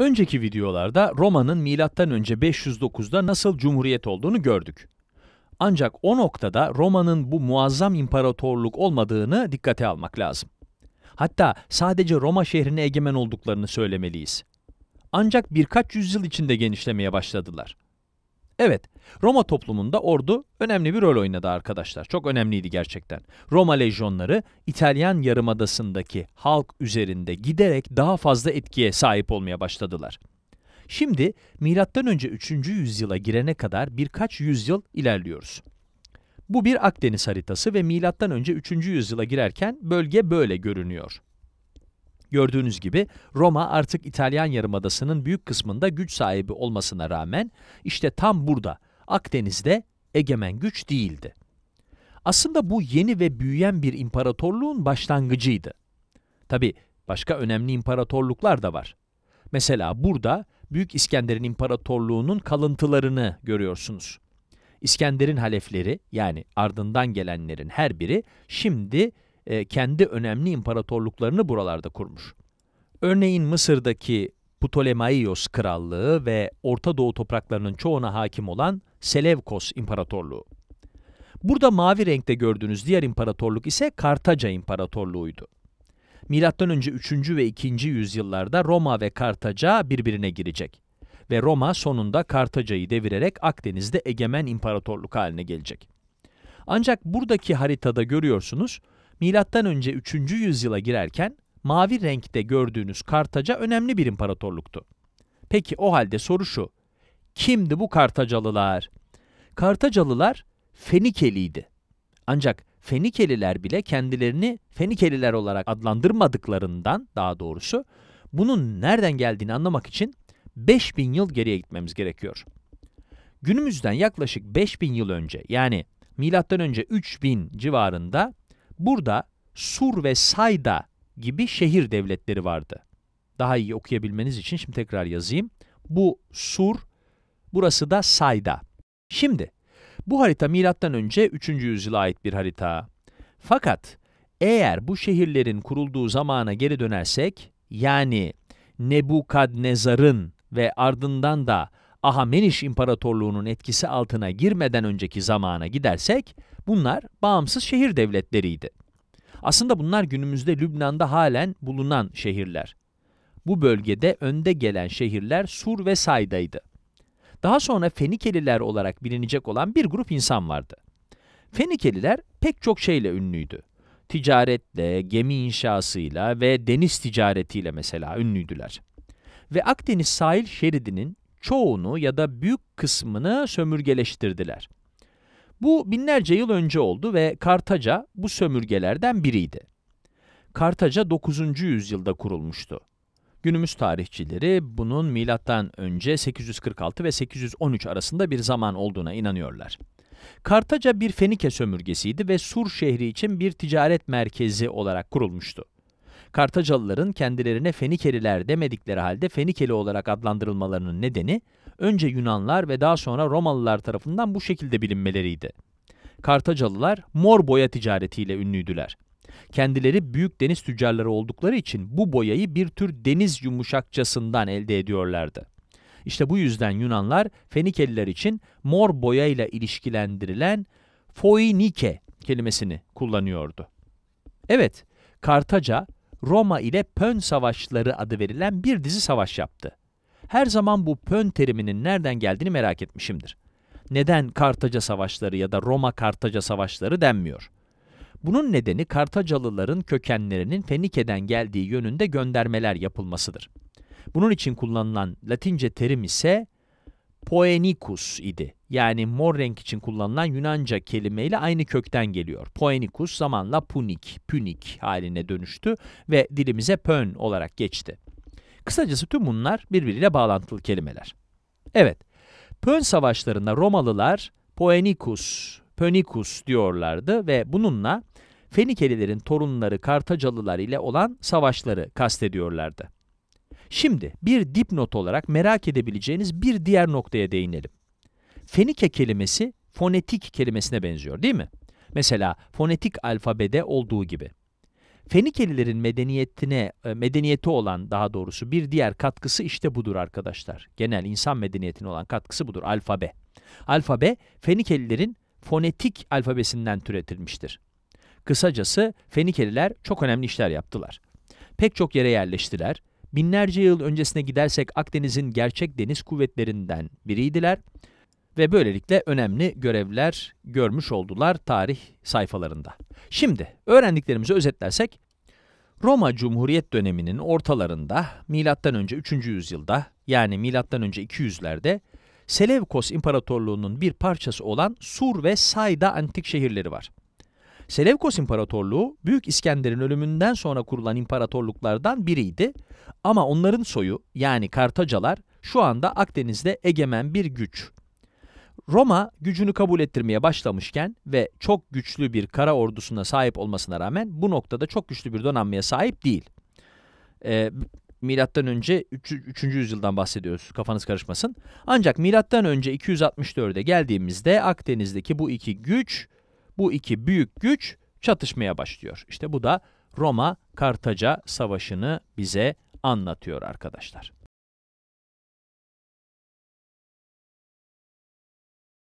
Önceki videolarda Roma'nın M.Ö. 509'da nasıl cumhuriyet olduğunu gördük. Ancak o noktada Roma'nın bu muazzam imparatorluk olmadığını dikkate almak lazım. Hatta sadece Roma şehrine egemen olduklarını söylemeliyiz. Ancak birkaç yüzyıl içinde genişlemeye başladılar. Evet, Roma toplumunda ordu önemli bir rol oynadı arkadaşlar. Çok önemliydi gerçekten. Roma lejyonları İtalyan yarımadasındaki halk üzerinde giderek daha fazla etkiye sahip olmaya başladılar. Şimdi M.Ö. 3. yüzyıla girene kadar birkaç yüzyıl ilerliyoruz. Bu bir Akdeniz haritası ve M.Ö. 3. yüzyıla girerken bölge böyle görünüyor. Gördüğünüz gibi Roma artık İtalyan yarımadasının büyük kısmında güç sahibi olmasına rağmen işte tam burada Akdeniz'de egemen güç değildi. Aslında bu yeni ve büyüyen bir imparatorluğun başlangıcıydı. Tabi başka önemli imparatorluklar da var. Mesela burada Büyük İskender'in imparatorluğunun kalıntılarını görüyorsunuz. İskender'in halefleri yani ardından gelenlerin her biri şimdi e, kendi önemli imparatorluklarını buralarda kurmuş. Örneğin Mısır'daki Ptolemaios Krallığı ve Orta Doğu topraklarının çoğuna hakim olan Selevkos İmparatorluğu. Burada mavi renkte gördüğünüz diğer imparatorluk ise Kartaca İmparatorluğu'ydu. Milattan önce 3. ve 2. yüzyıllarda Roma ve Kartaca birbirine girecek ve Roma sonunda Kartaca'yı devirerek Akdeniz'de egemen imparatorluk haline gelecek. Ancak buradaki haritada görüyorsunuz önce 3. yüzyıla girerken mavi renkte gördüğünüz Kartaca önemli bir imparatorluktu. Peki o halde soru şu. Kimdi bu Kartacalılar? Kartacalılar Fenikeliydi. Ancak Fenikeliler bile kendilerini Fenikeliler olarak adlandırmadıklarından daha doğrusu bunun nereden geldiğini anlamak için 5000 yıl geriye gitmemiz gerekiyor. Günümüzden yaklaşık 5000 yıl önce yani milattan önce 3000 civarında Burada Sur ve Sayda gibi şehir devletleri vardı. Daha iyi okuyabilmeniz için şimdi tekrar yazayım. Bu Sur, burası da Sayda. Şimdi bu harita milattan önce 3. yüzyıla ait bir harita. Fakat eğer bu şehirlerin kurulduğu zamana geri dönersek, yani Nebukadnezar'ın ve ardından da Ahameniş İmparatorluğu'nun etkisi altına girmeden önceki zamana gidersek, bunlar bağımsız şehir devletleriydi. Aslında bunlar günümüzde Lübnan'da halen bulunan şehirler. Bu bölgede önde gelen şehirler Sur ve Sayda'ydı. Daha sonra Fenikeliler olarak bilinecek olan bir grup insan vardı. Fenikeliler pek çok şeyle ünlüydü. Ticaretle, gemi inşasıyla ve deniz ticaretiyle mesela ünlüydüler. Ve Akdeniz sahil şeridinin çoğunu ya da büyük kısmını sömürgeleştirdiler. Bu binlerce yıl önce oldu ve Kartaca bu sömürgelerden biriydi. Kartaca 9. yüzyılda kurulmuştu. Günümüz tarihçileri bunun milattan önce 846 ve 813 arasında bir zaman olduğuna inanıyorlar. Kartaca bir Fenike sömürgesiydi ve Sur şehri için bir ticaret merkezi olarak kurulmuştu. Kartacalıların kendilerine Fenikeliler demedikleri halde Fenikeli olarak adlandırılmalarının nedeni önce Yunanlar ve daha sonra Romalılar tarafından bu şekilde bilinmeleriydi. Kartacalılar mor boya ticaretiyle ünlüydüler. Kendileri büyük deniz tüccarları oldukları için bu boyayı bir tür deniz yumuşakçasından elde ediyorlardı. İşte bu yüzden Yunanlar Fenikeliler için mor boyayla ilişkilendirilen Foinike kelimesini kullanıyordu. Evet, Kartaca Roma ile Pön Savaşları adı verilen bir dizi savaş yaptı. Her zaman bu Pön teriminin nereden geldiğini merak etmişimdir. Neden Kartaca Savaşları ya da Roma-Kartaca Savaşları denmiyor? Bunun nedeni Kartacalıların kökenlerinin Fenike'den geldiği yönünde göndermeler yapılmasıdır. Bunun için kullanılan Latince terim ise poenikus idi. Yani mor renk için kullanılan Yunanca kelimeyle aynı kökten geliyor. Poenikus zamanla punik, pünik haline dönüştü ve dilimize pön olarak geçti. Kısacası tüm bunlar birbiriyle bağlantılı kelimeler. Evet, Pön savaşlarında Romalılar Poenicus, Pönicus diyorlardı ve bununla Fenikelilerin torunları Kartacalılar ile olan savaşları kastediyorlardı. Şimdi bir dipnot olarak merak edebileceğiniz bir diğer noktaya değinelim. Fenike kelimesi fonetik kelimesine benziyor değil mi? Mesela fonetik alfabede olduğu gibi. Fenikelilerin medeniyetine, e, medeniyeti olan daha doğrusu bir diğer katkısı işte budur arkadaşlar. Genel insan medeniyetine olan katkısı budur, alfabe. Alfabe, Fenikelilerin fonetik alfabesinden türetilmiştir. Kısacası Fenikeliler çok önemli işler yaptılar. Pek çok yere yerleştiler, Binlerce yıl öncesine gidersek Akdeniz'in gerçek deniz kuvvetlerinden biriydiler ve böylelikle önemli görevler görmüş oldular tarih sayfalarında. Şimdi öğrendiklerimizi özetlersek Roma Cumhuriyet döneminin ortalarında M.Ö. 3. yüzyılda yani M.Ö. 200'lerde Seleukos İmparatorluğu'nun bir parçası olan Sur ve Sayda antik şehirleri var. Seleukos İmparatorluğu Büyük İskender'in ölümünden sonra kurulan imparatorluklardan biriydi ama onların soyu yani Kartacalar şu anda Akdeniz'de egemen bir güç. Roma gücünü kabul ettirmeye başlamışken ve çok güçlü bir kara ordusuna sahip olmasına rağmen bu noktada çok güçlü bir donanmaya sahip değil. Ee, milattan önce 3. 3. yüzyıldan bahsediyoruz. Kafanız karışmasın. Ancak milattan önce 264'e geldiğimizde Akdeniz'deki bu iki güç bu iki büyük güç çatışmaya başlıyor. İşte bu da Roma-Kartaca savaşını bize anlatıyor arkadaşlar.